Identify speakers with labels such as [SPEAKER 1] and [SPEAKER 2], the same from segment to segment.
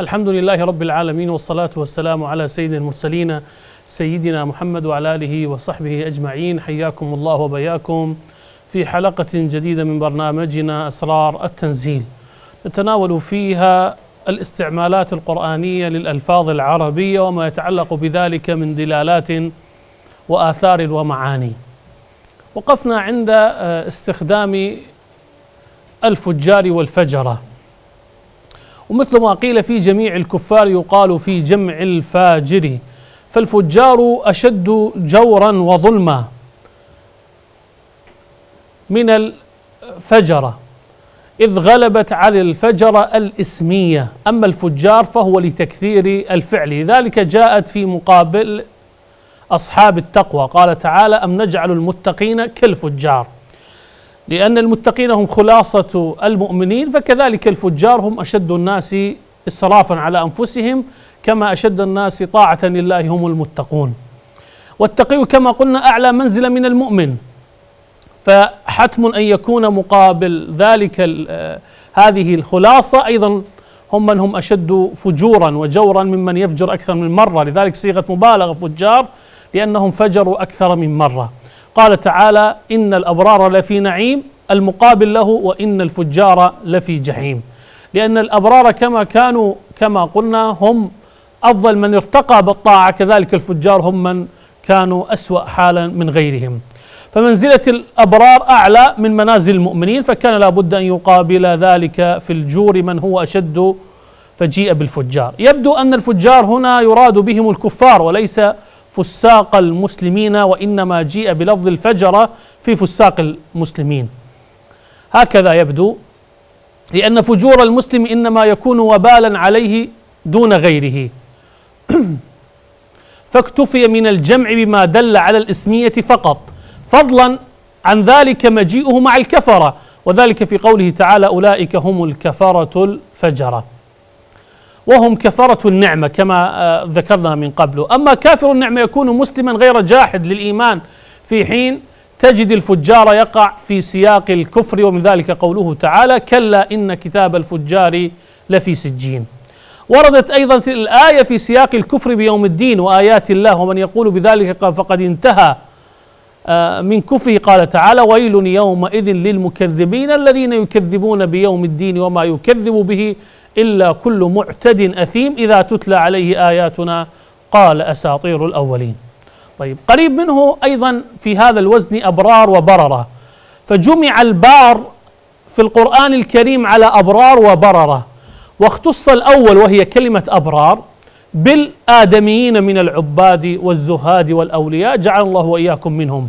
[SPEAKER 1] الحمد لله رب العالمين والصلاة والسلام على سيد المرسلين سيدنا محمد وعلى آله وصحبه أجمعين حياكم الله وبياكم في حلقة جديدة من برنامجنا أسرار التنزيل نتناول فيها الاستعمالات القرآنية للألفاظ العربية وما يتعلق بذلك من دلالات وآثار ومعاني وقفنا عند آه، استخدام الفجار والفجرة ومثل ما قيل في جميع الكفار يقال في جمع الفاجر فالفجار أشد جورا وظلما من الفجرة إذ غلبت على الفجرة الإسمية أما الفجار فهو لتكثير الفعل لذلك جاءت في مقابل أصحاب التقوى قال تعالى أم نجعل المتقين كالفجار لأن المتقين هم خلاصة المؤمنين فكذلك الفجار هم أشد الناس إسرافا على أنفسهم كما أشد الناس طاعة لله هم المتقون والتقي كما قلنا أعلى منزلة من المؤمن فحتم أن يكون مقابل ذلك هذه الخلاصة أيضا هم من هم أشد فجورا وجورا ممن يفجر أكثر من مرة لذلك صيغة مبالغة فجار لأنهم فجروا أكثر من مرة قال تعالى إن الأبرار لفي نعيم المقابل له وإن الفجار لفي جحيم لأن الأبرار كما كانوا كما قلنا هم أفضل من ارتقى بالطاعة كذلك الفجار هم من كانوا أسوأ حالا من غيرهم فمنزلة الأبرار أعلى من منازل المؤمنين فكان لابد أن يقابل ذلك في الجور من هو أشد فجيء بالفجار يبدو أن الفجار هنا يراد بهم الكفار وليس فساق المسلمين وإنما جيء بلفظ الفجرة في فساق المسلمين هكذا يبدو لأن فجور المسلم إنما يكون وبالا عليه دون غيره فاكتفي من الجمع بما دل على الإسمية فقط فضلا عن ذلك مجيئه مع الكفرة وذلك في قوله تعالى أولئك هم الكفرة الفجرة وهم كفرة النعمة كما آه، ذكرنا من قبل أما كافر النعمة يكون مسلما غير جاحد للإيمان في حين تجد الفجار يقع في سياق الكفر ومن ذلك قوله تعالى كلا إن كتاب الفجار لفي سجين وردت أيضا في الآية في سياق الكفر بيوم الدين وآيات الله ومن يقول بذلك فقد انتهى آه، من كفره قال تعالى ويل يومئذ للمكذبين الذين يكذبون بيوم الدين وما يكذب به إلا كل معتد أثيم إذا تتلى عليه آياتنا قال أساطير الأولين طيب قريب منه أيضا في هذا الوزن أبرار وبررة فجمع البار في القرآن الكريم على أبرار وبررة واختص الأول وهي كلمة أبرار بالآدميين من العباد والزهاد والأولياء جعل الله وإياكم منهم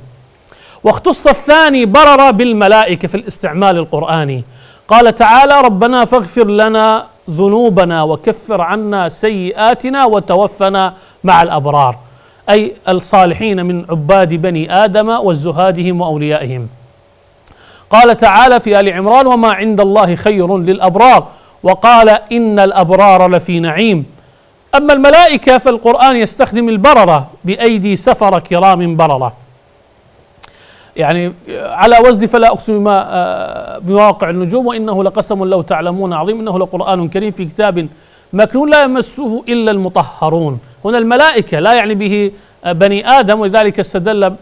[SPEAKER 1] واختص الثاني بررة بالملائكة في الاستعمال القرآني قال تعالى ربنا فاغفر لنا ذنوبنا وكفر عنا سيئاتنا وتوفنا مع الابرار اي الصالحين من عباد بني ادم وزهادهم واوليائهم قال تعالى في ال عمران وما عند الله خير للابرار وقال ان الابرار لفي نعيم اما الملائكه فالقران يستخدم البرره بايدي سفر كرام برره يعني آه, على وزني فلا أقسم بما آه, بمواقع النجوم وإنه لقسم لو تعلمون عظيم إنه لقرآن كريم في كتاب مكنون لا يمسه إلا المطهرون هنا الملائكة لا يعني به آه, بني آدم ولذلك استدل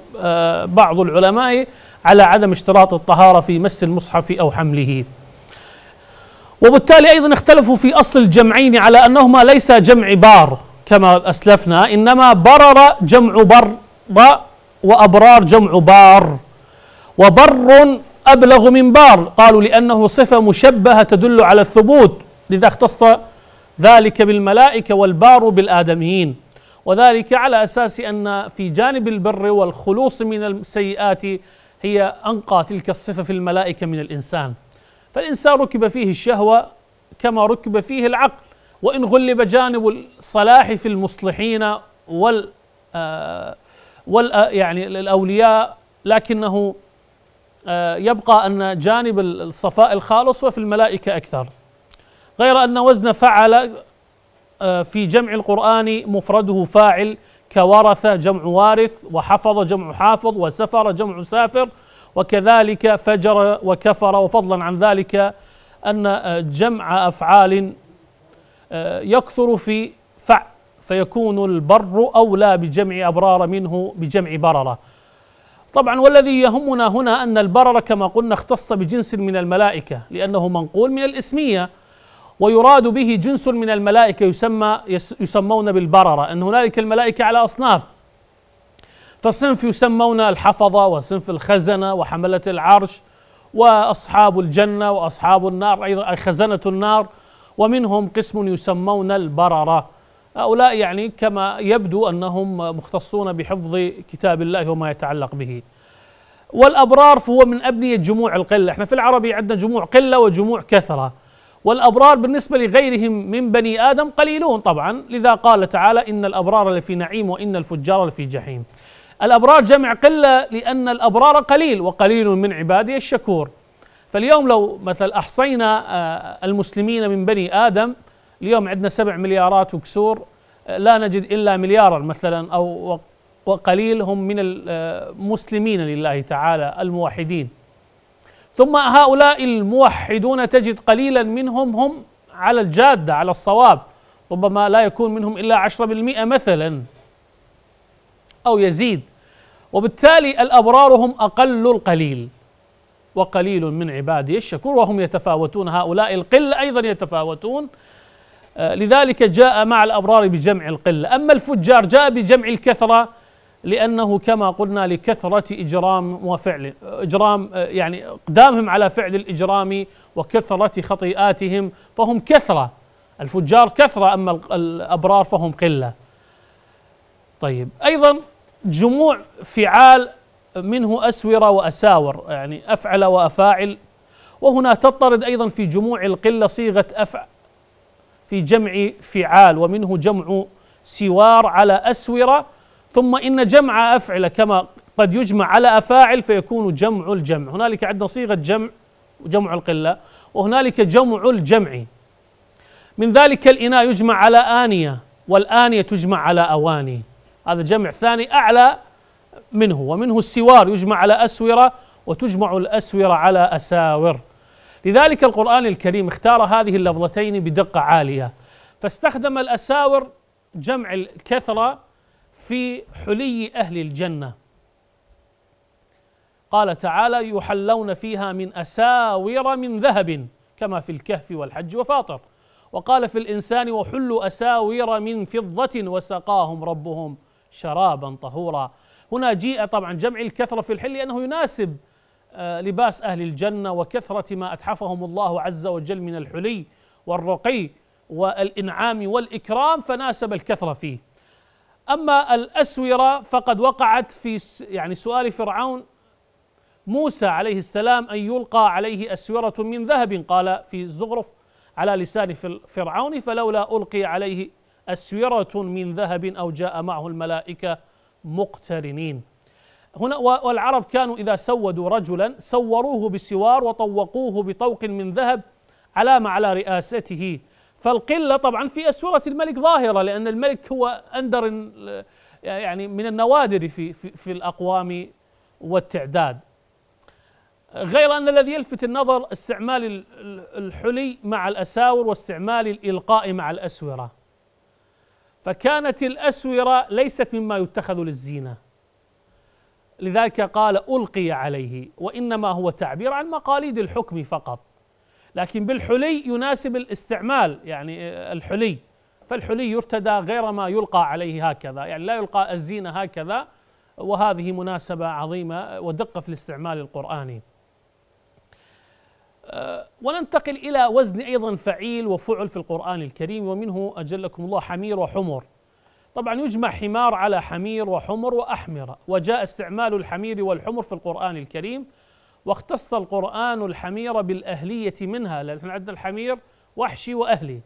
[SPEAKER 1] بعض العلماء على عدم اشتراط الطهارة في مس المصحف أو حمله وبالتالي أيضا اختلفوا في أصل الجمعين على أنهما ليس جمع بار كما أسلفنا إنما برر جمع بر وأبرار جمع بار وبر أبلغ من بار قالوا لأنه صفة مشبهة تدل على الثبوت لذا اختص ذلك بالملائكة والبار بالآدميين وذلك على أساس أن في جانب البر والخلوص من السيئات هي أنقى تلك الصفة في الملائكة من الإنسان فالإنسان ركب فيه الشهوة كما ركب فيه العقل وإن غلب جانب الصلاح في المصلحين وال آه يعني الأولياء لكنه آه، يبقى أن جانب الصفاء الخالص وفي الملائكة أكثر غير أن وزن فعل آه، في جمع القرآن مفرده فاعل كورث جمع وارث وحفظ جمع حافظ وسفر جمع سافر وكذلك فجر وكفر وفضلا عن ذلك أن آه، جمع أفعال يكثر في فيكون البر أولى بجمع أبرار منه بجمع بررة طبعا والذي يهمنا هنا أن البررة كما قلنا اختص بجنس من الملائكة لأنه منقول من الإسمية ويراد به جنس من الملائكة يسمى يسمون بالبررة أن هنالك الملائكة على أصناف فصنف يسمون الحفظة وصنف الخزنة وحملة العرش وأصحاب الجنة وأصحاب النار أيضا خزنة النار ومنهم قسم يسمون البررة هؤلاء يعني كما يبدو أنهم مختصون بحفظ كتاب الله وما يتعلق به والأبرار فهو من أبنية جموع القلة احنا في العربي عندنا جموع قلة وجموع كثرة والأبرار بالنسبة لغيرهم من بني آدم قليلون طبعا لذا قال تعالى إن الأبرار لفي نعيم وإن الفجار لفي جحيم الأبرار جمع قلة لأن الأبرار قليل وقليل من عبادي الشكور فاليوم لو مثل أحصينا آه، المسلمين من بني آدم اليوم عندنا سبع مليارات وكسور آه، لا نجد إلا مليارا مثلا أو وقليل هم من المسلمين آه، لله تعالى الموحدين ثم هؤلاء الموحدون تجد قليلا منهم هم على الجادة على الصواب ربما لا يكون منهم إلا عشرة بالمئة مثلا أو يزيد وبالتالي الأبرار هم أقل القليل وقليل من عبادي الشكور وهم يتفاوتون هؤلاء القلة أيضا يتفاوتون آه، لذلك جاء مع الأبرار بجمع القلة أما الفجار جاء بجمع الكثرة لأنه كما قلنا لكثرة إجرام وفعل إجرام آه، يعني إقدامهم على فعل الإجرام وكثرة خطيئاتهم فهم كثرة الفجار كثرة أما الأبرار فهم قلة طيب أيضا جموع فعال منه أسورة وأساور يعني أفعل وأفاعل وهنا تطرد أيضا في جموع القلة صيغة أفعل في جمع فعال ومنه جمع سوار على أسورة ثم إن جمع أفعل كما قد يجمع على أفاعل فيكون جمع الجمع هنالك عندنا صيغة جمع وجمع القلة وهنالك جمع الجمع من ذلك الإناء يجمع على آنية والآنية تجمع على أواني هذا جمع ثاني أعلى منه ومنه السوار يجمع على أسورة وتجمع الأسورة على أساور لذلك القرآن الكريم اختار هذه اللفظتين بدقة عالية فاستخدم الأساور جمع الكثرة في حلي أهل الجنة قال تعالى يحلون فيها من أساور من ذهب كما في الكهف والحج وفاطر وقال في الإنسان وحلوا أساور من فضة وسقاهم ربهم شرابا طهورا هنا جيء طبعا جمع الكثرة في الحل لأنه يناسب آه، لباس أهل الجنة وكثرة ما أتحفهم الله عز وجل من الحلي والرقي والإنعام والإكرام فناسب الكثرة فيه أما الأسورة فقد وقعت في يعني سؤال فرعون موسى عليه السلام أن يلقى عليه أسورة من ذهب قال في الزغرف على لسان فرعون فلولا ألقي عليه أسورة من ذهب أو جاء معه الملائكة مقترنين هنا والعرب كانوا إذا سودوا رجلا سوروه بسوار وطوقوه بطوق من ذهب علامة على رئاسته فالقلة طبعا في أسورة الملك ظاهرة لأن الملك هو أندر يعني من النوادر في, في, في الأقوام والتعداد غير أن الذي يلفت النظر استعمال الحلي مع الأساور واستعمال الإلقاء مع الأسورة فكانت الأسورة ليست مما يتخذ للزينة لذلك قال ألقي عليه وإنما هو تعبير عن مقاليد الحكم فقط لكن بالحلي يناسب الاستعمال يعني الحلي فالحلي يرتدى غير ما يلقى عليه هكذا يعني لا يلقى الزينة هكذا وهذه مناسبة عظيمة ودقة في الاستعمال القرآني أه، وننتقل إلى وزن أيضا فعيل وفعل في القرآن الكريم ومنه أجلكم الله حمير وحمر طبعا يجمع حمار على حمير وحمر وأحمر وجاء استعمال الحمير والحمر في القرآن الكريم واختص القرآن الحمير بالأهلية منها لأن عندنا الحمير وحشي وأهلي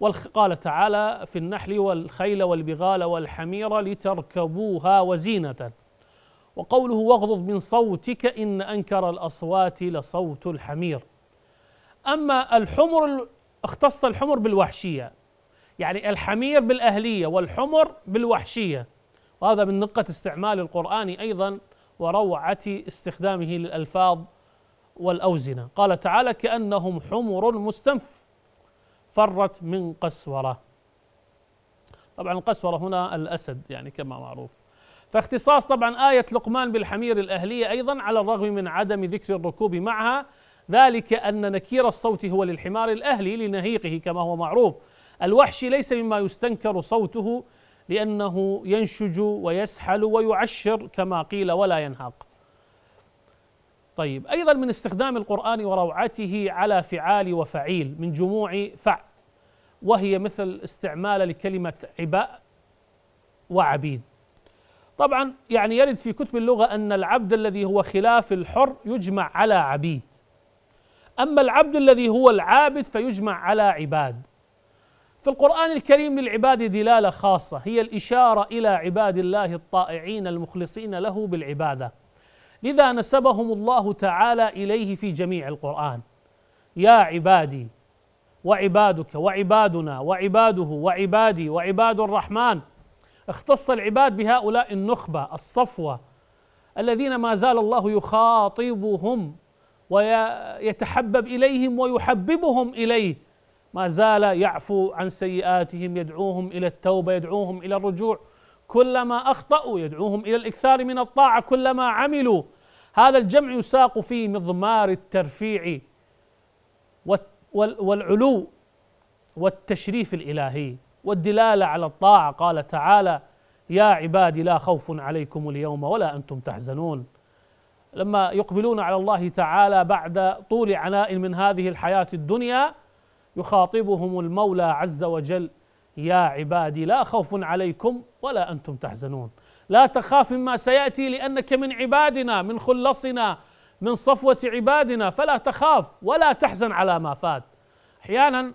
[SPEAKER 1] وقال تعالى في النحل والخيل والبغال والحمير لتركبوها وزينة وقوله واغضض من صوتك إن أنكر الأصوات لصوت الحمير أما الحمر اختص الحمر بالوحشية يعني الحمير بالأهلية والحمر بالوحشية وهذا من دقة استعمال القرآن أيضا وروعة استخدامه للألفاظ والأوزنة قال تعالى كأنهم حمر مستنف فرت من قسورة طبعا القسورة هنا الأسد يعني كما معروف فاختصاص طبعا آية لقمان بالحمير الأهلية أيضا على الرغم من عدم ذكر الركوب معها ذلك أن نكير الصوت هو للحمار الأهلي لنهيقه كما هو معروف الوحشي ليس مما يستنكر صوته لأنه ينشج ويسحل ويعشر كما قيل ولا ينهاق طيب أيضا من استخدام القرآن وروعته على فعال وفعيل من جموع فع وهي مثل استعمال لكلمة عباء وعبيد طبعا يعني يرد في كتب اللغة أن العبد الذي هو خلاف الحر يجمع على عبيد أما العبد الذي هو العابد فيجمع على عباد في القرآن الكريم للعباد دلالة خاصة هي الإشارة إلى عباد الله الطائعين المخلصين له بالعبادة لذا نسبهم الله تعالى إليه في جميع القرآن يا عبادي وعبادك وعبادنا وعباده وعبادي وعباد الرحمن اختص العباد بهؤلاء النخبة الصفوة الذين ما زال الله يخاطبهم ويتحبب إليهم ويحببهم إليه ما زال يعفو عن سيئاتهم يدعوهم الى التوبه يدعوهم الى الرجوع كلما اخطاوا يدعوهم الى الاكثار من الطاعه كلما عملوا هذا الجمع يساق في مضمار الترفيع والعلو والتشريف الالهي والدلاله على الطاعه قال تعالى يا عبادي لا خوف عليكم اليوم ولا انتم تحزنون لما يقبلون على الله تعالى بعد طول عناء من هذه الحياه الدنيا يخاطبهم المولى عز وجل يا عبادي لا خوف عليكم ولا انتم تحزنون لا تخاف مما سياتي لانك من عبادنا من خلصنا من صفوه عبادنا فلا تخاف ولا تحزن على ما فات احيانا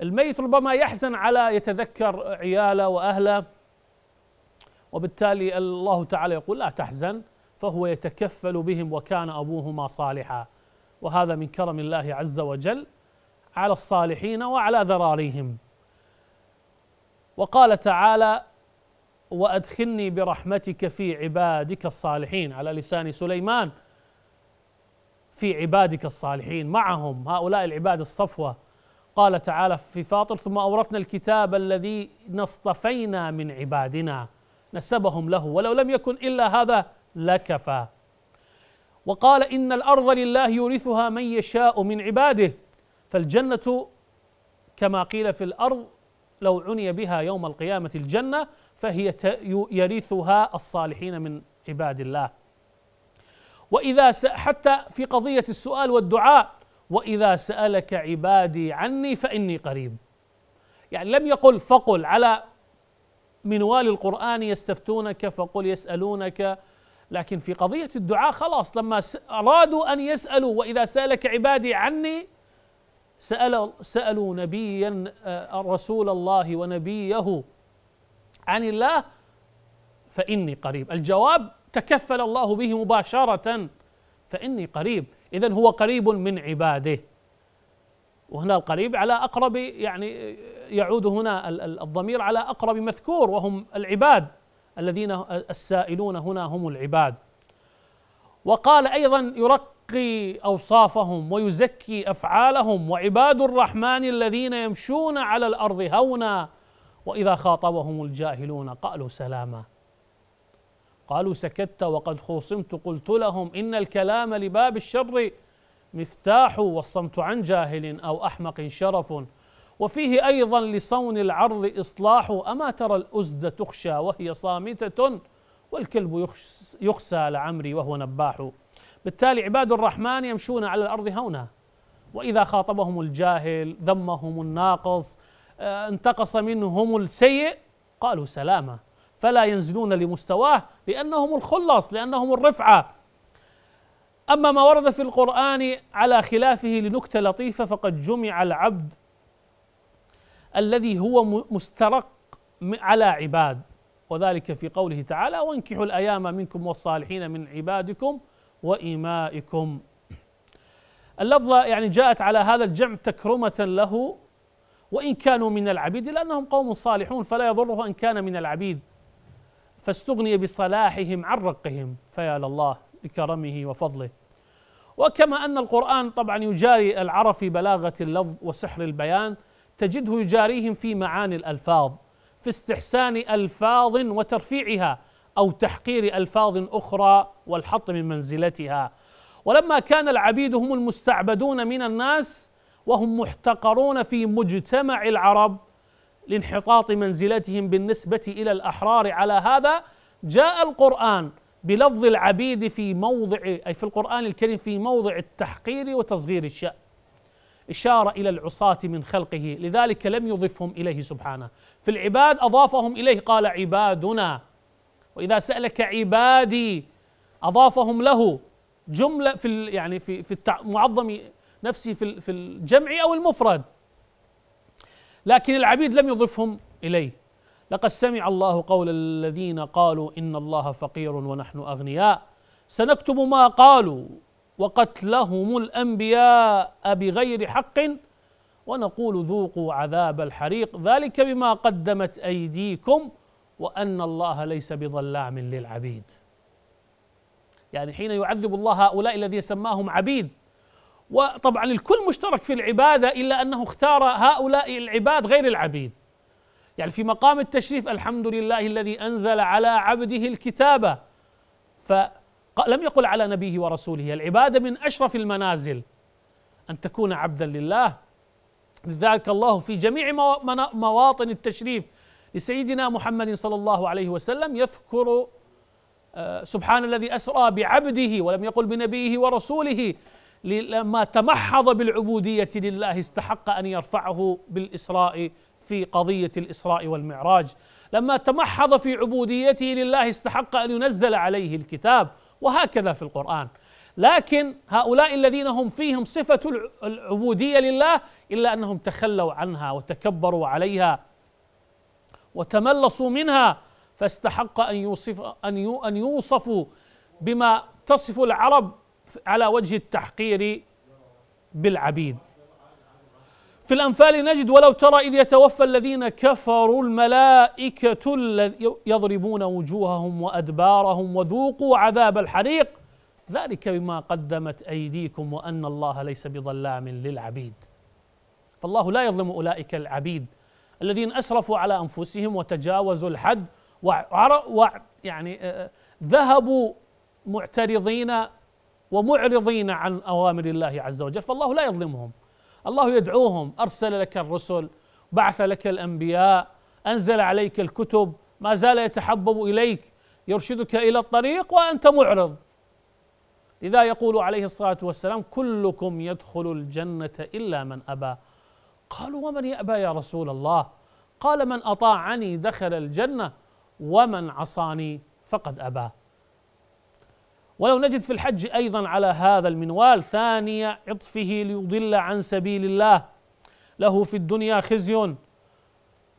[SPEAKER 1] الميت ربما يحزن على يتذكر عياله واهله وبالتالي الله تعالى يقول لا تحزن فهو يتكفل بهم وكان ابوهما صالحا وهذا من كرم الله عز وجل على الصالحين وعلى ذراريهم وقال تعالى وادخلني برحمتك في عبادك الصالحين على لسان سليمان في عبادك الصالحين معهم هؤلاء العباد الصفوه قال تعالى في فاطر ثم اورثنا الكتاب الذي نصطفينا من عبادنا نسبهم له ولو لم يكن الا هذا لكفى وقال ان الارض لله يورثها من يشاء من عباده فالجنة كما قيل في الأرض لو عني بها يوم القيامة الجنة فهي يرثها الصالحين من عباد الله وإذا حتى في قضية السؤال والدعاء وإذا سألك عبادي عني فإني قريب يعني لم يقل فقل على منوال القرآن يستفتونك فقل يسألونك لكن في قضية الدعاء خلاص لما أرادوا أن يسألوا وإذا سألك عبادي عني سأل سألوا نبيا آه، رسول الله ونبيه عن الله فإني قريب الجواب تكفل الله به مباشرة فإني قريب إذا هو قريب من عباده وهنا القريب على أقرب يعني يعود هنا الضمير على أقرب مذكور وهم العباد الذين السائلون هنا هم العباد وقال أيضا يرك ينقي اوصافهم ويزكي افعالهم وعباد الرحمن الذين يمشون على الارض هونا واذا خاطبهم الجاهلون قالوا سلاما قالوا سكت وقد خوصمت قلت لهم ان الكلام لباب الشر مفتاح والصمت عن جاهل او احمق شرف وفيه ايضا لصون العرض اصلاح اما ترى الازد تخشى وهي صامته والكلب يخسى لعمري وهو نباح بالتالي عباد الرحمن يمشون على الارض هونا واذا خاطبهم الجاهل ذمهم الناقص آه، انتقص منهم السيء قالوا سلامه فلا ينزلون لمستواه لانهم الخلص لانهم الرفعه اما ما ورد في القران على خلافه لنكته لطيفه فقد جمع العبد الذي هو مسترق على عباد وذلك في قوله تعالى وانكحوا الايام منكم والصالحين من عبادكم وإمائكم اللفظة يعني جاءت على هذا الجمع تكرمة له وإن كانوا من العبيد لأنهم قوم صالحون فلا يضره إن كان من العبيد فاستغني بصلاحهم عن رقهم فيا لله لكرمه وفضله وكما أن القرآن طبعا يجاري العرب في بلاغة اللفظ وسحر البيان تجده يجاريهم في معاني الألفاظ في استحسان ألفاظ وترفيعها أو تحقير ألفاظ أخرى والحط من منزلتها ولما كان العبيد هم المستعبدون من الناس وهم محتقرون في مجتمع العرب لانحطاط منزلتهم بالنسبة إلى الأحرار على هذا جاء القرآن بلفظ العبيد في موضع أي في القرآن الكريم في موضع التحقير وتصغير الشأن إشارة إلى العصاة من خلقه لذلك لم يضفهم إليه سبحانه في العباد أضافهم إليه قال عبادنا واذا سالك عبادي اضافهم له جمله في يعني في في معظم نفسه في في الجمع او المفرد لكن العبيد لم يضفهم اليه لقد سمع الله قول الذين قالوا ان الله فقير ونحن اغنياء سنكتب ما قالوا وقتلهم الانبياء بغير حق ونقول ذوقوا عذاب الحريق ذلك بما قدمت ايديكم وأن الله ليس بظلام للعبيد يعني حين يعذب الله هؤلاء الذي سماهم عبيد وطبعا الكل مشترك في العبادة إلا أنه اختار هؤلاء العباد غير العبيد يعني في مقام التشريف الحمد لله الذي أنزل على عبده الكتاب فلم يقل على نبيه ورسوله العبادة من أشرف المنازل أن تكون عبدا لله لذلك الله في جميع مواطن التشريف لسيدنا محمد صلى الله عليه وسلم يذكر آه، سبحان الذي أسرى بعبده ولم يقل بنبيه ورسوله لما تمحض بالعبودية لله استحق أن يرفعه بالإسراء في قضية الإسراء والمعراج لما تمحض في عبوديته لله استحق أن ينزل عليه الكتاب وهكذا في القرآن لكن هؤلاء الذين هم فيهم صفة العبودية لله إلا أنهم تخلوا عنها وتكبروا عليها وتملصوا منها فاستحق ان يوصف ان ان يوصفوا بما تصف العرب على وجه التحقير بالعبيد. في الأنفال نجد ولو ترى إذ يتوفى الذين كفروا الملائكة يضربون وجوههم وأدبارهم وذوقوا عذاب الحريق ذلك بما قدمت أيديكم وأن الله ليس بظلام للعبيد. فالله لا يظلم أولئك العبيد الذين اسرفوا على انفسهم وتجاوزوا الحد يعني آه، آه، ذهبوا معترضين ومعرضين عن اوامر الله عز وجل فالله لا يظلمهم الله يدعوهم ارسل لك الرسل بعث لك الانبياء انزل عليك الكتب ما زال يتحبب اليك يرشدك الى الطريق وانت معرض لذا يقول عليه الصلاه والسلام كلكم يدخل الجنه الا من ابى قالوا ومن يأبى يا رسول الله قال من أطاعني دخل الجنة ومن عصاني فقد أبى ولو نجد في الحج أيضا على هذا المنوال ثاني عطفه ليضل عن سبيل الله له في الدنيا خزي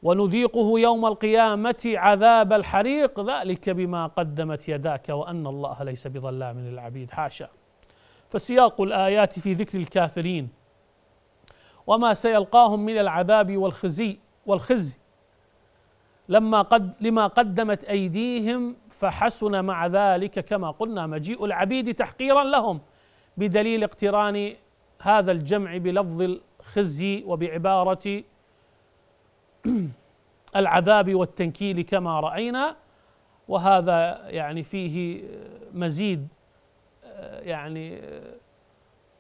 [SPEAKER 1] ونذيقه يوم القيامة عذاب الحريق ذلك بما قدمت يداك وأن الله ليس بظلام للعبيد حاشا فسياق الآيات في ذكر الكافرين وما سيلقاهم من العذاب والخزي والخزي لما قد لما قدمت ايديهم فحسن مع ذلك كما قلنا مجيء العبيد تحقيرا لهم بدليل اقتران هذا الجمع بلفظ الخزي وبعباره العذاب والتنكيل كما راينا وهذا يعني فيه مزيد آه، يعني آه،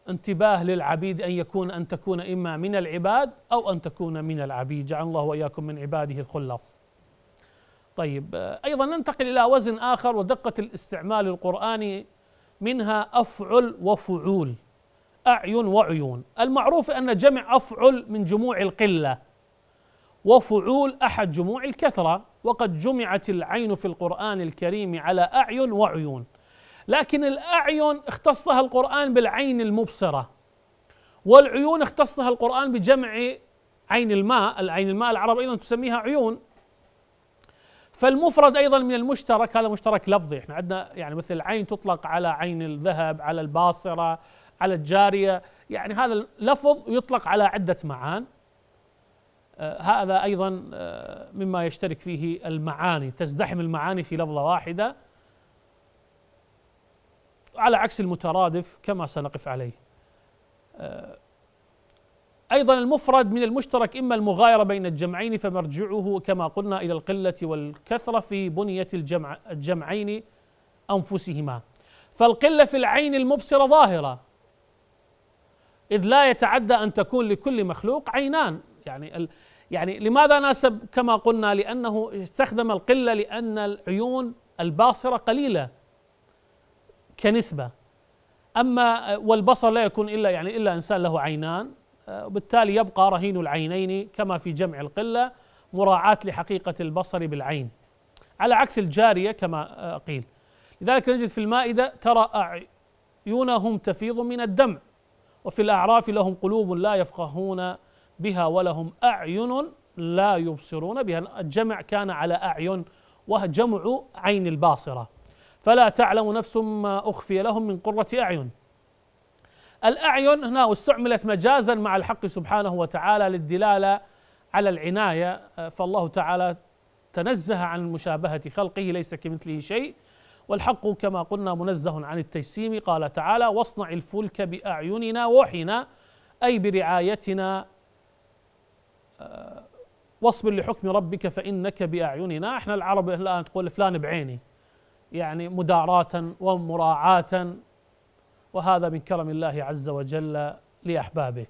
[SPEAKER 1] انتباه للعبيد أن يكون أن تكون إما من العباد أو أن تكون من العبيد جعل الله وإياكم من عباده الخلاص طيب أيضا ننتقل إلى وزن آخر ودقة الاستعمال القرآني منها أفعل وفعول أعين وعيون المعروف أن جمع أفعل من جموع القلة وفعول أحد جموع الكثرة وقد جمعت العين في القرآن الكريم على أعين وعيون لكن الأعين اختصها القرآن بالعين المبصرة والعيون اختصها القرآن بجمع عين الماء العين الماء العرب أيضا تسميها عيون فالمفرد أيضا من المشترك هذا مشترك لفظي احنا عندنا يعني مثل العين تطلق على عين الذهب على الباصرة على الجارية يعني هذا اللفظ يطلق على عدة معان آه، هذا ايضا آه، مما يشترك فيه المعاني تزدحم المعاني في لفظه واحده على عكس المترادف كما سنقف عليه آه، أيضا المفرد من المشترك إما المغايرة بين الجمعين فمرجعه كما قلنا إلى القلة والكثرة في بنية الجمع الجمعين أنفسهما فالقلة في العين المبصرة ظاهرة إذ لا يتعدى أن تكون لكل مخلوق عينان يعني ال يعني لماذا ناسب كما قلنا لأنه استخدم القلة لأن العيون الباصرة قليلة كنسبة أما آه، والبصر لا يكون إلا يعني إلا إنسان له عينان آه، وبالتالي يبقى رهين العينين كما في جمع القلة مراعاة لحقيقة البصر بالعين على عكس الجارية كما آه، قيل لذلك نجد في المائدة ترى أعينهم تفيض من الدمع وفي الأعراف لهم قلوب لا يفقهون بها ولهم أعين لا يبصرون بها الجمع كان على أعين وجمع عين الباصرة فلا تعلم نفس ما أخفي لهم من قرة أعين الأعين هنا استعملت مجازا مع الحق سبحانه وتعالى للدلالة على العناية فالله تعالى تنزه عن مشابهة خلقه ليس كمثله شيء والحق كما قلنا منزه عن التجسيم قال تعالى واصنع الفلك بأعيننا وحينا أي برعايتنا آه، واصبر لحكم ربك فإنك بأعيننا احنا العرب الآن تقول فلان بعيني يعني مداراة ومراعاة وهذا من كرم الله عز وجل لأحبابه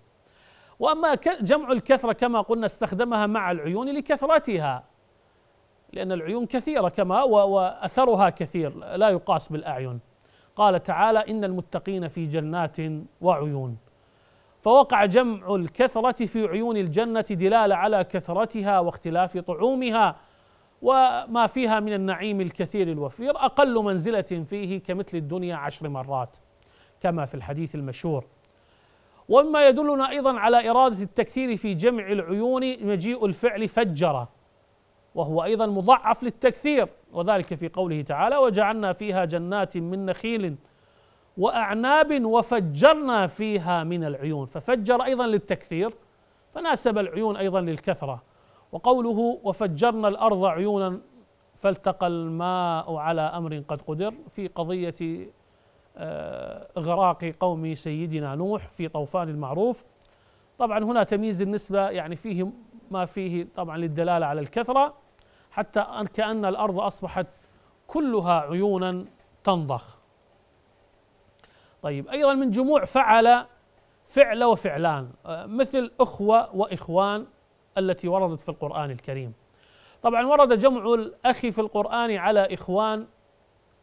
[SPEAKER 1] وأما جمع الكثرة كما قلنا استخدمها مع العيون لكثرتها لأن العيون كثيرة كما وأثرها كثير لا يقاس بالأعين قال تعالى إن المتقين في جنات وعيون فوقع جمع الكثرة في عيون الجنة دلالة على كثرتها واختلاف طعومها وما فيها من النعيم الكثير الوفير أقل منزلة فيه كمثل الدنيا عشر مرات كما في الحديث المشهور ومما يدلنا أيضا على إرادة التكثير في جمع العيون مجيء الفعل فجر وهو أيضا مضعف للتكثير وذلك في قوله تعالى وجعلنا فيها جنات من نخيل وأعناب وفجرنا فيها من العيون ففجر أيضا للتكثير فناسب العيون أيضا للكثرة وقوله وفجرنا الارض عيونا فالتقى الماء على امر قد قدر في قضيه اغراق آه، قوم سيدنا نوح في طوفان المعروف طبعا هنا تمييز النسبه يعني فيه ما فيه طبعا للدلاله على الكثره حتى أن كأن الأرض أصبحت كلها عيونا تنضخ طيب أيضا من جموع فعل فعل وفعلان آه، مثل أخوة وإخوان التي وردت في القرآن الكريم طبعا ورد جمع الأخ في القرآن على إخوان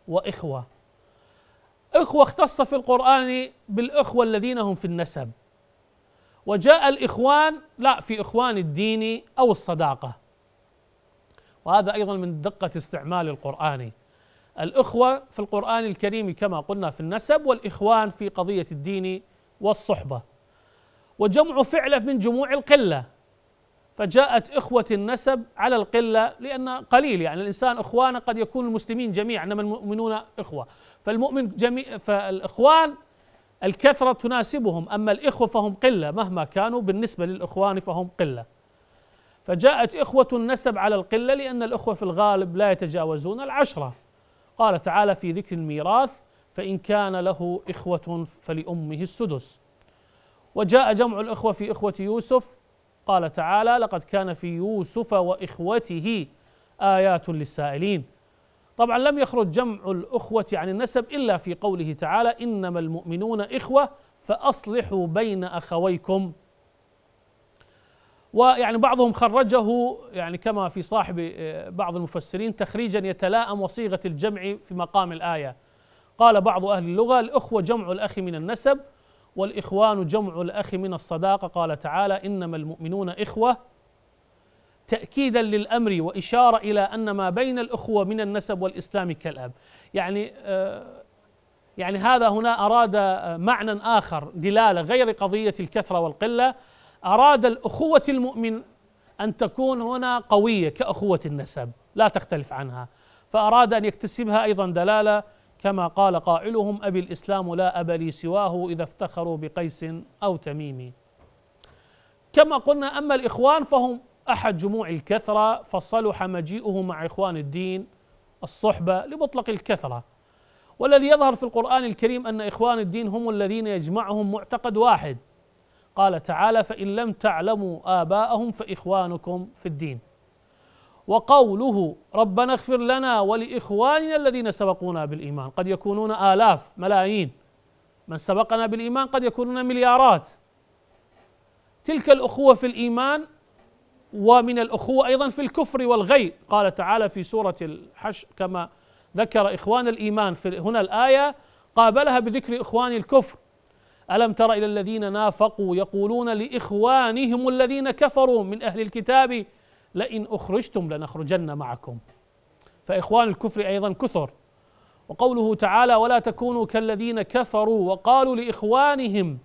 [SPEAKER 1] وإخوة إخوة اختص في القرآن بالإخوة الذين هم في النسب وجاء الإخوان لا في إخوان الدين أو الصداقة وهذا أيضا من دقة استعمال القرآن الإخوة في القرآن الكريم كما قلنا في النسب والإخوان في قضية الدين والصحبة وجمع فعلة من جموع القلة فجاءت إخوة النسب على القلة لأن قليل يعني الإنسان إخوانه قد يكون المسلمين جميعا إنما المؤمنون إخوة فالمؤمن جميع فالإخوان الكثرة تناسبهم أما الإخوة فهم قلة مهما كانوا بالنسبة للإخوان فهم قلة فجاءت إخوة النسب على القلة لأن الإخوة في الغالب لا يتجاوزون العشرة قال تعالى في ذكر الميراث فإن كان له إخوة فلأمه السدس وجاء جمع الإخوة في إخوة يوسف قال تعالى لقد كان في يوسف واخوته ايات للسائلين طبعا لم يخرج جمع الاخوه عن النسب الا في قوله تعالى انما المؤمنون اخوه فاصلحوا بين اخويكم ويعني بعضهم خرجه يعني كما في صاحب آه، بعض المفسرين تخريجا يتلاءم وصيغه الجمع في مقام الايه قال بعض اهل اللغه الاخوه جمع الاخ من النسب والإخوان جمع الأخ من الصداقة قال تعالى إنما المؤمنون إخوة تأكيدا للأمر وإشارة إلى أن ما بين الأخوة من النسب والإسلام كالأب يعني آه، يعني هذا هنا أراد آه، معنى آخر دلالة غير قضية الكثرة والقلة أراد الأخوة المؤمن أن تكون هنا قوية كأخوة النسب لا تختلف عنها فأراد أن يكتسبها أيضا دلالة كما قال قائلهم أبي الإسلام لا أب لي سواه إذا افتخروا بقيس أو تميم كما قلنا أما الإخوان فهم أحد جموع الكثرة فصلح مجيئه مع إخوان الدين الصحبة لمطلق الكثرة والذي يظهر في القرآن الكريم أن إخوان الدين هم الذين يجمعهم معتقد واحد قال تعالى فإن لم تعلموا آباءهم فإخوانكم في الدين وقوله ربنا اغفر لنا ولاخواننا الذين سبقونا بالايمان قد يكونون الاف ملايين من سبقنا بالايمان قد يكونون مليارات تلك الاخوه في الايمان ومن الاخوه ايضا في الكفر والغي قال تعالى في سوره الحش كما ذكر اخوان الايمان في هنا الايه قابلها بذكر اخوان الكفر الم تر الى الذين نافقوا يقولون لاخوانهم الذين كفروا من اهل الكتاب لئن أخرجتم لنخرجن معكم فإخوان الكفر أيضا كثر وقوله تعالى ولا تكونوا كالذين كفروا وقالوا لإخوانهم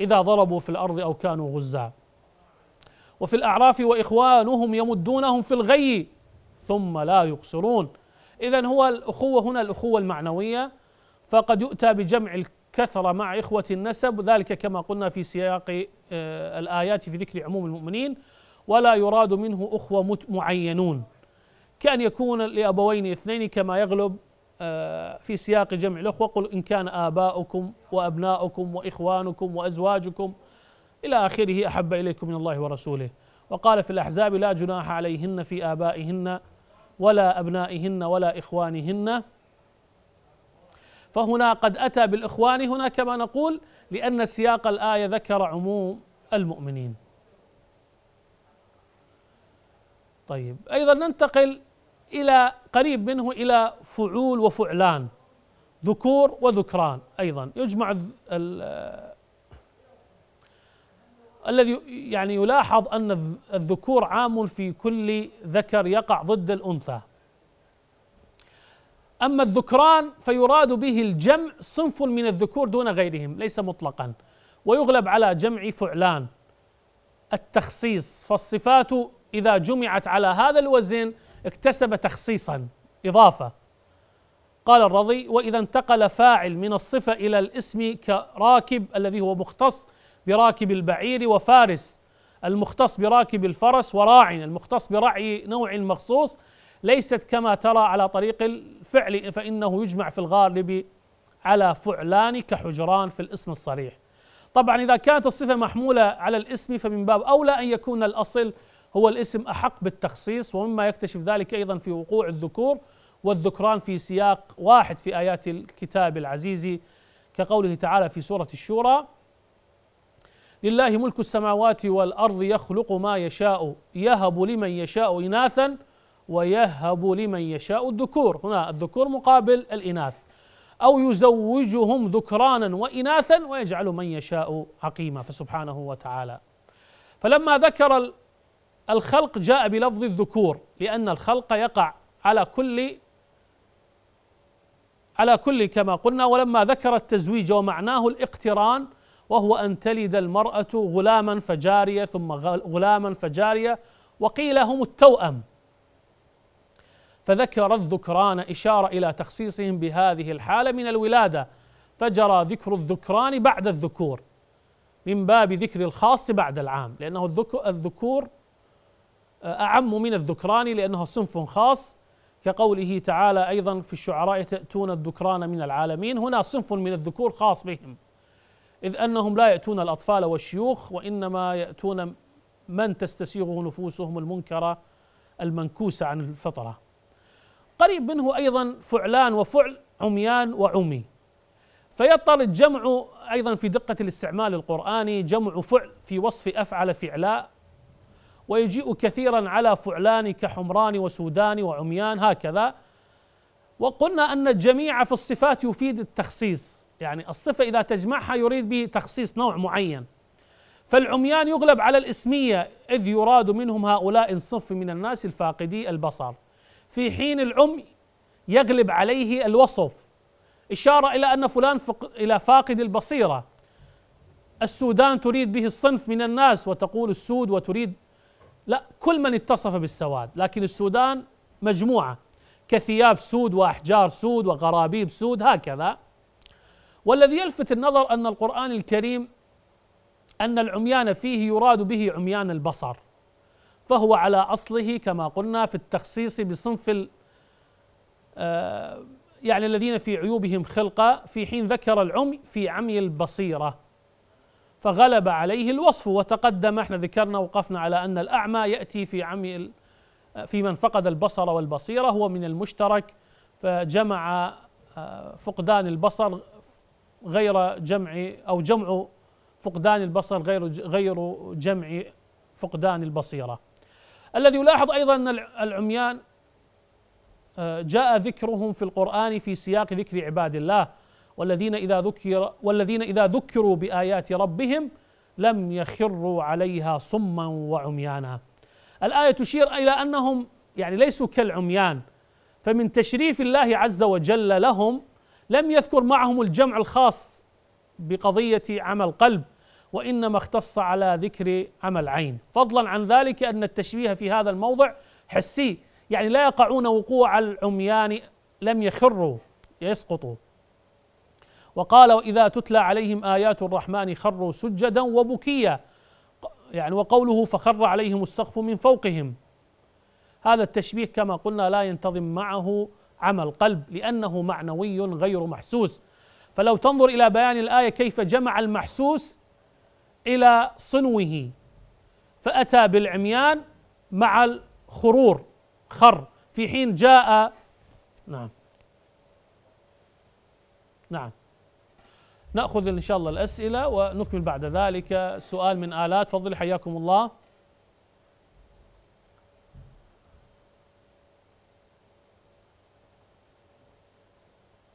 [SPEAKER 1] إذا ضربوا في الأرض أو كانوا غزا وفي الأعراف وإخوانهم يمدونهم في الغي ثم لا يقصرون إذا هو الأخوة هنا الأخوة المعنوية فقد يؤتى بجمع الكثرة مع إخوة النسب ذلك كما قلنا في سياق آه، الآيات في ذكر عموم المؤمنين ولا يراد منه أخوة معينون كأن يكون لأبوين اثنين كما يغلب آه، في سياق جمع الأخوة قل إن كان آباؤكم وأبناؤكم وإخوانكم وأزواجكم إلى آخره أحب إليكم من الله ورسوله وقال في الأحزاب لا جناح عليهن في آبائهن ولا أبنائهن ولا إخوانهن فهنا قد أتى بالإخوان هنا كما نقول لأن سياق الآية ذكر عموم المؤمنين طيب أيضا ننتقل إلى قريب منه إلى فعول وفعلان ذكور وذكران أيضا يجمع الذي يعني يلاحظ أن الذكور عام في كل ذكر يقع ضد الأنثى أما الذكران فيراد به الجمع صنف من الذكور دون غيرهم ليس مطلقا ويغلب على جمع فعلان التخصيص فالصفات إذا جمعت على هذا الوزن اكتسب تخصيصا إضافة قال الرضي وإذا انتقل فاعل من الصفة إلى الاسم كراكب الذي هو مختص براكب البعير وفارس المختص براكب الفرس وراع المختص برعي نوع مخصوص ليست كما ترى على طريق الفعل فإنه يجمع في الغالب على فعلان كحجران في الاسم الصريح طبعا إذا كانت الصفة محمولة على الاسم فمن باب أولى أن يكون الأصل هو الاسم أحق بالتخصيص ومما يكتشف ذلك أيضا في وقوع الذكور والذكران في سياق واحد في آيات الكتاب العزيز كقوله تعالى في سورة الشورى لله ملك السماوات والأرض يخلق ما يشاء يهب لمن يشاء إناثا ويهب لمن يشاء الذكور هنا الذكور مقابل الإناث أو يزوجهم ذكرانا وإناثا ويجعل من يشاء عقيما فسبحانه وتعالى فلما ذكر الخلق جاء بلفظ الذكور لأن الخلق يقع على كل على كل كما قلنا ولما ذكر التزويج ومعناه الاقتران وهو أن تلد المرأة غلاما فجارية ثم غلاما فجارية وقيل هم التوأم فذكر الذكران إشارة إلى تخصيصهم بهذه الحالة من الولادة فجرى ذكر الذكران بعد الذكور من باب ذكر الخاص بعد العام لأنه الذكور أعم من الذكران لأنها صنف خاص كقوله تعالى أيضا في الشعراء تأتون الذكران من العالمين هنا صنف من الذكور خاص بهم إذ أنهم لا يأتون الأطفال والشيوخ وإنما يأتون من تستسيغه نفوسهم المنكرة المنكوسة عن الفطرة قريب منه أيضا فعلان وفعل عميان وعمي فيطرد جمع أيضا في دقة الاستعمال القرآني جمع فعل في وصف أفعل فعلاء ويجيء كثيرا على فعلان كحمران وسودان وعميان هكذا وقلنا أن الجميع في الصفات يفيد التخصيص يعني الصفة إذا تجمعها يريد به تخصيص نوع معين فالعميان يغلب على الاسمية إذ يراد منهم هؤلاء الصف من الناس الفاقدي البصر في حين العمي يغلب عليه الوصف إشارة إلى أن فلان فق... إلى فاقد البصيرة السودان تريد به الصنف من الناس وتقول السود وتريد لا كل من اتصف بالسواد لكن السودان مجموعة كثياب سود وأحجار سود وغرابيب سود هكذا والذي يلفت النظر أن القرآن الكريم أن العميان فيه يراد به عميان البصر فهو على أصله كما قلنا في التخصيص بصنف آه، يعني الذين في عيوبهم خلقة في حين ذكر العمي في عمي البصيرة فغلب عليه الوصف وتقدم احنا ذكرنا وقفنا على أن الأعمى يأتي في عمي في من فقد البصر والبصيرة هو من المشترك فجمع آه، فقدان البصر غير جمع أو جمع فقدان البصر غير غير جمع فقدان البصيرة الذي يلاحظ أيضا أن العميان آه، جاء ذكرهم في القرآن في سياق ذكر عباد الله والذين إذا ذكر والذين إذا ذكروا بآيات ربهم لم يخروا عليها صما وعميانا الآية تشير إلى أنهم يعني ليسوا كالعميان فمن تشريف الله عز وجل لهم لم يذكر معهم الجمع الخاص بقضية عمل قلب وإنما اختص على ذكر عمل عين فضلا عن ذلك أن التشبيه في هذا الموضع حسي يعني لا يقعون وقوع العميان لم يخروا يسقطوا وقال وإذا تتلى عليهم آيات الرحمن خروا سجدا وبكيا يعني وقوله فخر عليهم السقف من فوقهم هذا التشبيه كما قلنا لا ينتظم معه عمل قلب لأنه معنوي غير محسوس فلو تنظر إلى بيان الآية كيف جمع المحسوس إلى صنوه فأتى بالعميان مع الخرور خر في حين جاء نعم نعم ناخذ ان شاء الله الاسئله ونكمل بعد ذلك سؤال من الات تفضل حياكم الله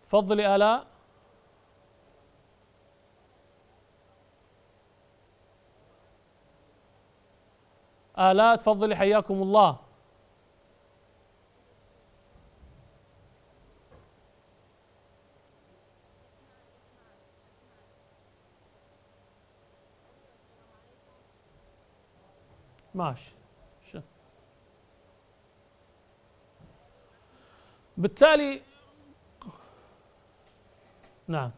[SPEAKER 1] تفضلي الاء الاء تفضلي حياكم الله 12 بالتالي نعم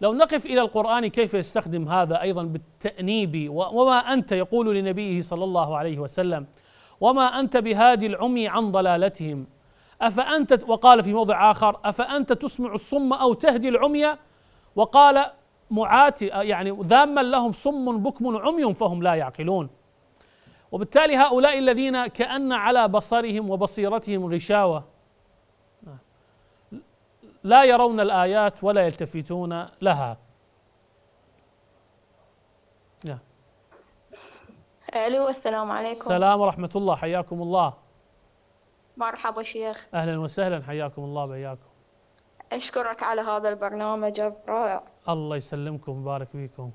[SPEAKER 1] لو نقف إلى القرآن كيف يستخدم هذا أيضا بالتأنيب وما أنت يقول لنبيه صلى الله عليه وسلم وما أنت بهادي العمي عن ضلالتهم أفأنت وقال في موضع آخر أفأنت تسمع الصم أو تهدي العمي وقال معاتي يعني ذاما لهم صم بكم عمي فهم لا يعقلون وبالتالي هؤلاء الذين كأن على بصرهم وبصيرتهم غشاوة لا يرون الآيات ولا يلتفتون لها الو السلام عليكم السلام ورحمة الله حياكم الله مرحبا شيخ أهلا وسهلا حياكم الله بياكم أشكرك على هذا البرنامج الرائع الله يسلمكم بارك فيكم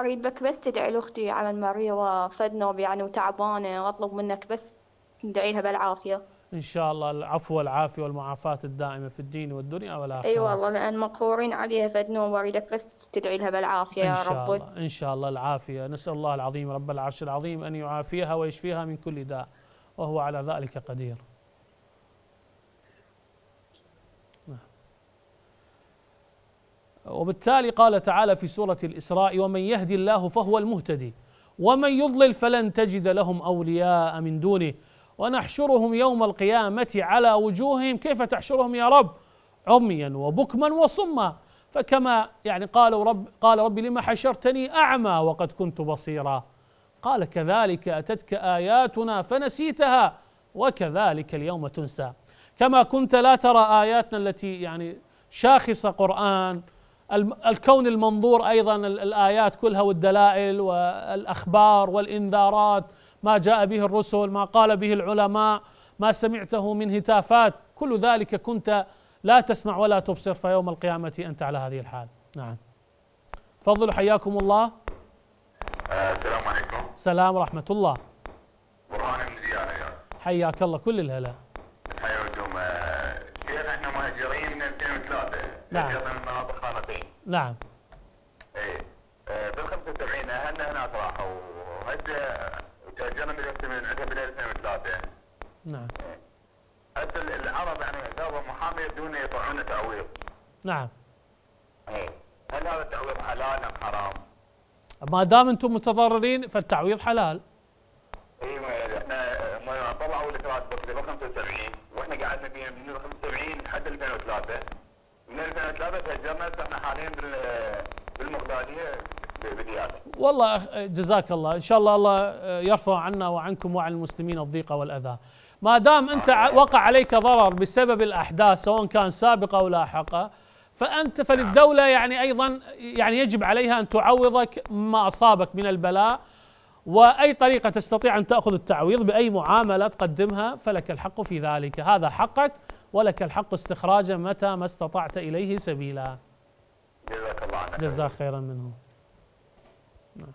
[SPEAKER 1] أريدك بس تدعي لأختي على المريضة فدنوب يعني وتعبانة وأطلب منك بس تدعي لها بالعافية إن شاء الله العفو والعافية والمعافاة الدائمة في الدين والدنيا والآخرة أي والله لأن مقهورين عليها فدنوب وأريدك بس تدعي لها بالعافية يا رب الله. إن شاء الله العافية نسأل الله العظيم رب العرش العظيم أن يعافيها ويشفيها من كل داء وهو على ذلك قدير وبالتالي قال تعالى في سورة الإسراء ومن يهدي الله فهو المهتدي ومن يضلل فلن تجد لهم أولياء من دونه ونحشرهم يوم القيامة على وجوههم كيف تحشرهم يا رب عميا وبكما وصما فكما يعني قالوا رب قال ربي لما حشرتني أعمى وقد كنت بصيرا قال كذلك أتتك آياتنا فنسيتها وكذلك اليوم تنسى كما كنت لا ترى آياتنا التي يعني شاخصة قرآن الكون المنظور ايضا الايات كلها والدلائل والاخبار والانذارات ما جاء به الرسل ما قال به العلماء ما سمعته من هتافات كل ذلك كنت لا تسمع ولا تبصر فيوم القيامه انت على هذه الحال نعم تفضلوا حياكم الله السلام عليكم السلام ورحمه الله قران من الرياض حياك الله كل الهلا حياكم آه، شيخ احنا مهاجرين من 2003 نعم نعم ايه آه، بال 75 اهلنا هناك راحوا هسه تاجرنا من الثمن 2003 نعم هسه العرب يعني قالوا محامي يبدون يطلعون تعويض نعم ايه هل هذا التعويض حلال ام حرام؟ ما دام انتم متضررين فالتعويض حلال ايوه احنا طلعوا الاتراك بال 75 واحنا قعدنا فيها من 75 لحد 2003 من 2003 تهجرنا احنا حاليا بالمقداديه بدياله. والله جزاك الله ان شاء الله الله آه، يرفع عنا وعنكم وعن المسلمين الضيق والاذى. ما دام انت وقع عليك ضرر بسبب الاحداث سواء كان سابقه او لاحقه فانت فللدوله يعني ايضا يعني يجب عليها ان تعوضك ما اصابك من البلاء واي طريقه تستطيع ان تاخذ التعويض باي معامله تقدمها فلك الحق في ذلك، هذا حقك ولك الحق استخراج متى ما استطعت إليه سبيلا جزاك الله عنك جزاك خيرا منه نعم.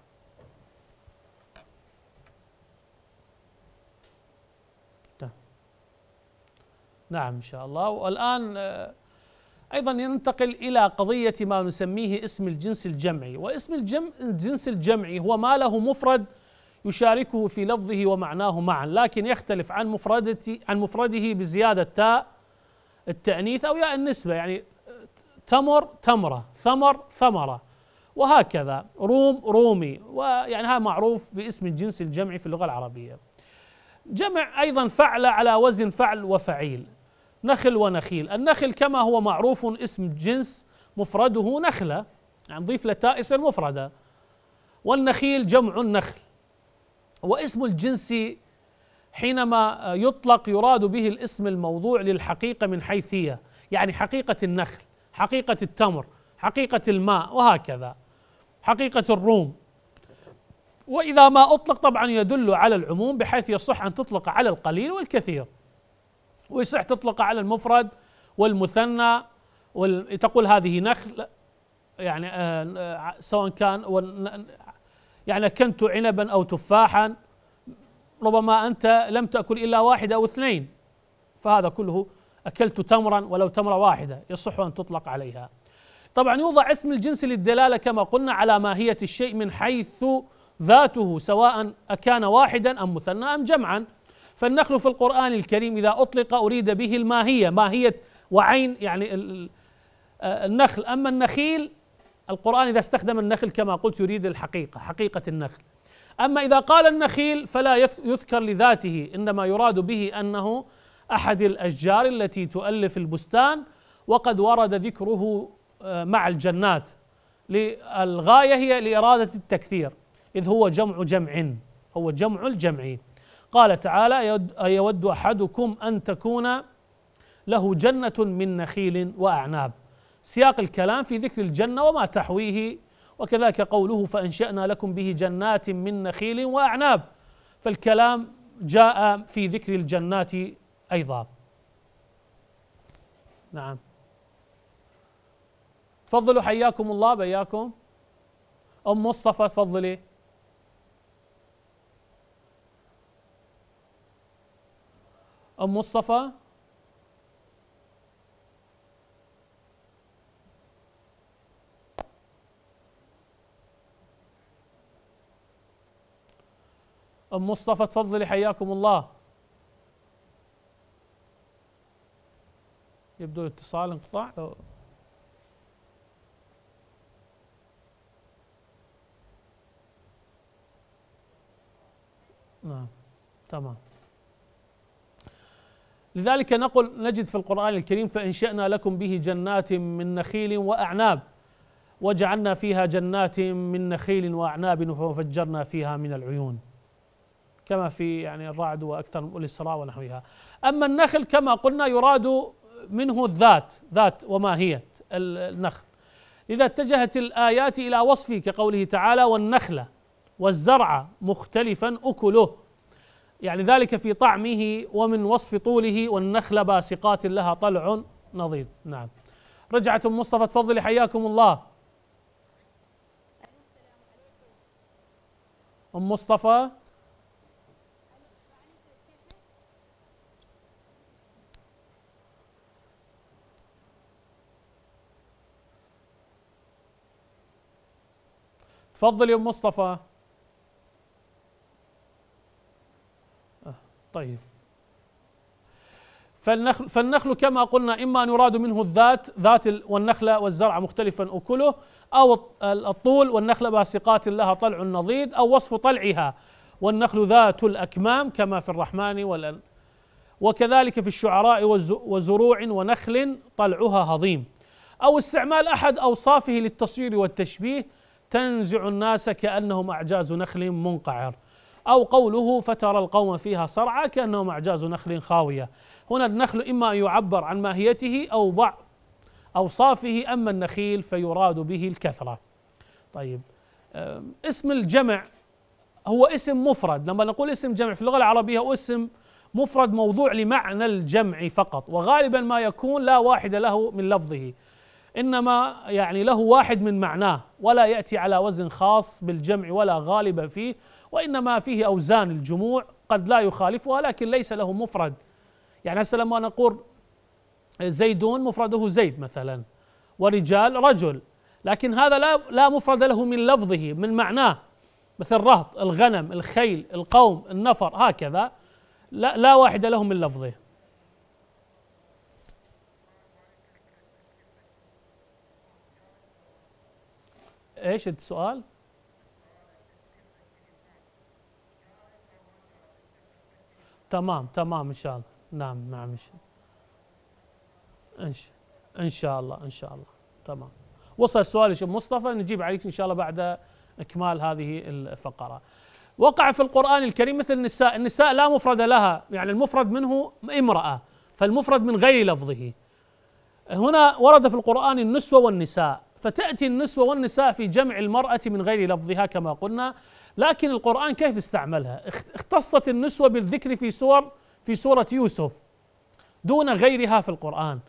[SPEAKER 1] نعم إن شاء الله والآن آه، أيضا ينتقل إلى قضية ما نسميه اسم الجنس الجمعي واسم الجم الجنس الجمعي هو ما له مفرد يشاركه في لفظه ومعناه معا لكن يختلف عن مفردة عن مفرده بزيادة تاء التأنيث أو ياء النسبة يعني تمر تمرة ثمر ثمرة وهكذا روم رومي ويعني هذا معروف باسم الجنس الجمعي في اللغة العربية جمع أيضا فعل على وزن فعل وفعيل نخل ونخيل النخل كما هو معروف اسم جنس مفرده نخلة يعني نضيف لتاء اسم مفردة والنخيل جمع النخل واسم الجنس حينما يطلق يراد به الاسم الموضوع للحقيقه من حيث هي يعني حقيقه النخل حقيقه التمر حقيقه الماء وهكذا حقيقه الروم واذا ما اطلق طبعا يدل على العموم بحيث يصح ان تطلق على القليل والكثير ويصح تطلق على المفرد والمثنى وتقول تقول هذه نخل يعني آه، آه، سواء كان يعني كنت عنبا او تفاحا ربما أنت لم تأكل إلا واحدة أو اثنين فهذا كله أكلت تمرا ولو تمرة واحدة يصح أن تطلق عليها طبعا يوضع اسم الجنس للدلالة كما قلنا على ماهية الشيء من حيث ذاته سواء أكان واحدا أم مثنى أم جمعا فالنخل في القرآن الكريم إذا أطلق أريد به الماهية ماهية وعين يعني آه، النخل أما النخيل القرآن إذا استخدم النخل كما قلت يريد الحقيقة حقيقة النخل أما إذا قال النخيل فلا يذكر لذاته إنما يراد به أنه أحد الأشجار التي تؤلف البستان وقد ورد ذكره آه، مع الجنات الغاية هي لإرادة التكثير إذ هو جمع جمع هو جمع الجمع قال تعالى أيود أحدكم أن تكون له جنة من نخيل وأعناب سياق الكلام في ذكر الجنة وما تحويه وكذلك قوله فانشانا لكم به جنات من نخيل واعناب فالكلام جاء في ذكر الجنات ايضا نعم تفضلوا حياكم الله بياكم ام مصطفى تفضلي ام مصطفى ام مصطفى تفضلي حياكم الله يبدو الاتصال انقطاع نعم تمام لذلك نقول نجد في القرآن الكريم فأنشأنا لكم به جنات من نخيل وأعناب وجعلنا فيها جنات من نخيل وأعناب وفجرنا فيها من العيون كما في يعني الرعد واكثر والاصراء ونحوها. اما النخل كما قلنا يراد منه الذات، ذات وماهيه النخل. إذا اتجهت الايات الى وصفه كقوله تعالى والنخله والزرع مختلفا اكله. يعني ذلك في طعمه ومن وصف طوله والنخل باسقات لها طلع نضيد، نعم. رجعت ام مصطفى تفضلي حياكم الله. ام مصطفى تفضل يا ام مصطفى آه، طيب فالنخل, فالنخل كما قلنا إما أن يراد منه الذات ذات والنخلة والزرع مختلفا أكله أو الطول والنخلة باسقات لها طلع نضيد أو وصف طلعها والنخل ذات الأكمام كما في الرحمن والأن وكذلك في الشعراء وزروع ونخل طلعها هضيم أو استعمال أحد أوصافه للتصوير والتشبيه تنزع الناس كأنهم أعجاز نخل منقعر أو قوله فترى القوم فيها صرعى كأنهم أعجاز نخل خاوية هنا النخل إما أن يعبر عن ماهيته أو بعض أوصافه أما النخيل فيراد به الكثرة طيب اسم الجمع هو اسم مفرد لما نقول اسم جمع في اللغة العربية هو اسم مفرد موضوع لمعنى الجمع فقط وغالبا ما يكون لا واحد له من لفظه انما يعني له واحد من معناه ولا ياتي على وزن خاص بالجمع ولا غالب فيه وانما فيه اوزان الجموع قد لا يخالفها لكن ليس له مفرد يعني هسه لما نقول زيدون مفرده زيد مثلا ورجال رجل لكن هذا لا لا مفرد له من لفظه من معناه مثل الرهط الغنم الخيل القوم النفر هكذا لا لا واحد له من لفظه ايش السؤال؟ تمام تمام ان شاء الله نعم نعم ان شاء الله ان شاء الله ان شاء الله تمام وصل سؤال مصطفى نجيب عليك ان شاء الله بعد اكمال هذه الفقره وقع في القران الكريم مثل النساء النساء لا مفرد لها يعني المفرد منه امراه فالمفرد من غير لفظه هنا ورد في القران النسوه والنساء فتأتي النسوة والنساء في جمع المرأة من غير لفظها كما قلنا لكن القرآن كيف استعملها اختصت النسوة بالذكر في سور في سورة يوسف دون غيرها في القرآن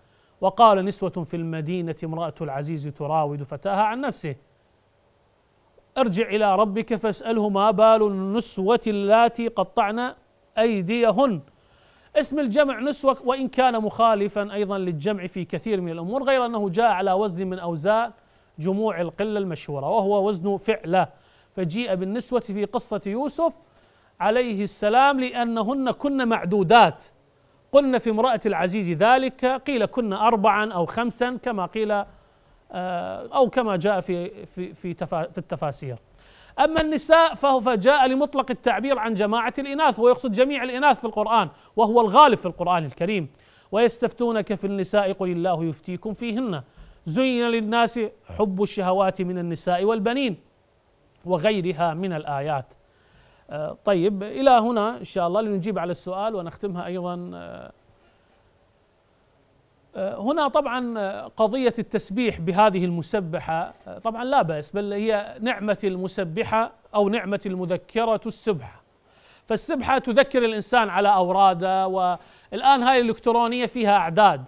[SPEAKER 1] وقال نسوة في المدينة امرأة العزيز تراود فتاها عن نفسه ارجع إلى ربك فاسأله ما بال النسوة اللاتي قطعن أيديهن اسم الجمع نسوة وإن كان مخالفا أيضا للجمع في كثير من الأمور غير أنه جاء على وزن من أوزان جموع القلة المشهورة وهو وزن فعلة فجيء بالنسوة في قصة يوسف عليه السلام لأنهن كن معدودات قلنا في امرأة العزيز ذلك قيل كن أربعا أو خمسا كما قيل آه، أو كما جاء في في في, في التفاسير أما النساء فهو فجاء لمطلق التعبير عن جماعة الإناث ويقصد جميع الإناث في القرآن وهو الغالب في القرآن الكريم ويستفتونك في النساء قل الله يفتيكم فيهن زين للناس حب الشهوات من النساء والبنين وغيرها من الآيات آه، طيب إلى هنا إن شاء الله لنجيب على السؤال ونختمها أيضا آه، آه، هنا طبعا آه، قضية التسبيح بهذه المسبحة آه، طبعا لا بأس بل هي نعمة المسبحة أو نعمة المذكرة السبحة فالسبحة تذكر الإنسان على أوراده والآن هاي الإلكترونية فيها أعداد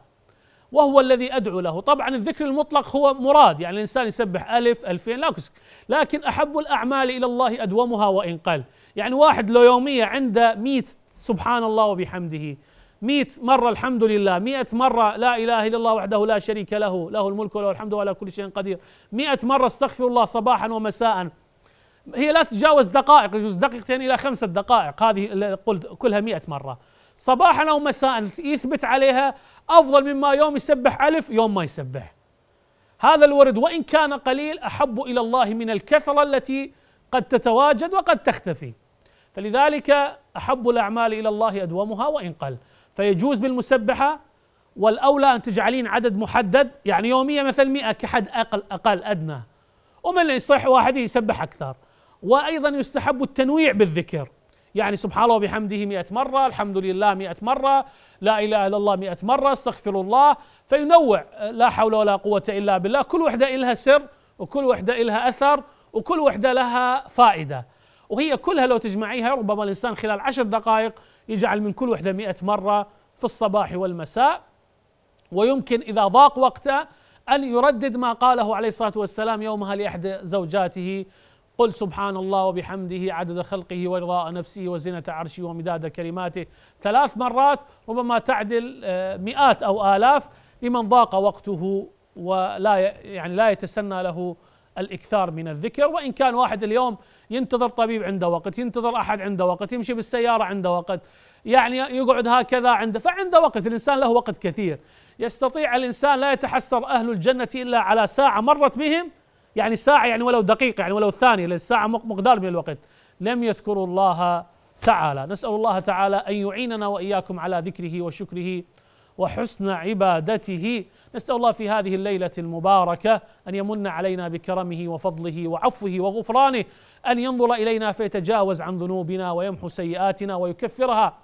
[SPEAKER 1] وهو الذي أدعو له طبعا الذكر المطلق هو مراد يعني الإنسان يسبح ألف ألفين لا لكن أحب الأعمال إلى الله أدومها وإن قل يعني واحد لو يومية عنده مئة سبحان الله وبحمده مئة مرة الحمد لله مئة مرة لا إله إلا الله وحده لا شريك له له الملك وله الحمد وعلى كل شيء قدير مئة مرة استغفر الله صباحا ومساء هي لا تتجاوز دقائق يجوز دقيقتين إلى خمسة دقائق هذه قلت كلها مئة مرة صباحا أو مساء يثبت عليها أفضل مما يوم يسبح ألف يوم ما يسبح هذا الورد وإن كان قليل أحب إلى الله من الكثرة التي قد تتواجد وقد تختفي فلذلك أحب الأعمال إلى الله أدومها وإن قل فيجوز بالمسبحة والأولى أن تجعلين عدد محدد يعني يوميا مثلا 100 كحد أقل, أقل أدنى ومن يصح واحد يسبح أكثر وأيضا يستحب التنويع بالذكر يعني سبحان الله وبحمده مئة مرة الحمد لله مئة مرة لا إله إلا الله مئة مرة استغفر الله فينوع لا حول ولا قوة إلا بالله كل وحدة إلها سر وكل وحدة إلها أثر وكل وحدة لها فائدة وهي كلها لو تجمعيها ربما الإنسان خلال عشر دقائق يجعل من كل وحدة مئة مرة في الصباح والمساء ويمكن إذا ضاق وقته أن يردد ما قاله عليه الصلاة والسلام يومها لإحدى زوجاته قل سبحان الله وبحمده عدد خلقه ورضاء نفسه وزنة عرشه ومداد كلماته ثلاث مرات ربما تعدل آه، مئات أو آلاف لمن ضاق وقته ولا يعني لا يتسنى له الاكثار من الذكر وان كان واحد اليوم ينتظر طبيب عنده وقت ينتظر احد عنده وقت يمشي بالسياره عنده وقت يعني يقعد هكذا عنده فعنده وقت الانسان له وقت كثير يستطيع الانسان لا يتحسر اهل الجنه الا على ساعه مرت بهم يعني ساعه يعني ولو دقيقه يعني ولو ثانيه للساعه مقدار من الوقت لم يذكروا الله تعالى نسال الله تعالى ان يعيننا واياكم على ذكره وشكره وحسن عبادته نسأل الله في هذه الليلة المباركة أن يمن علينا بكرمه وفضله وعفوه وغفرانه أن ينظر إلينا فيتجاوز عن ذنوبنا ويمحو سيئاتنا ويكفرها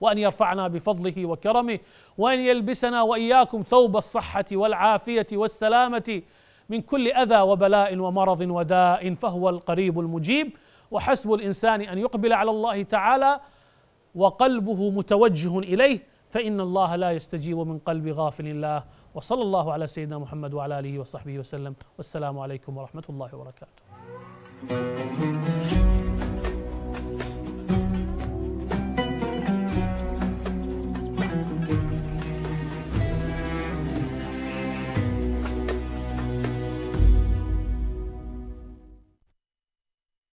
[SPEAKER 1] وأن يرفعنا بفضله وكرمه وأن يلبسنا وإياكم ثوب الصحة والعافية والسلامة من كل أذى وبلاء ومرض وداء فهو القريب المجيب وحسب الإنسان أن يقبل على الله تعالى وقلبه متوجه إليه فإن الله لا يستجيب من قلب غافل الله وصلى الله على سيدنا محمد وعلى آله وصحبه وسلم والسلام عليكم ورحمة الله وبركاته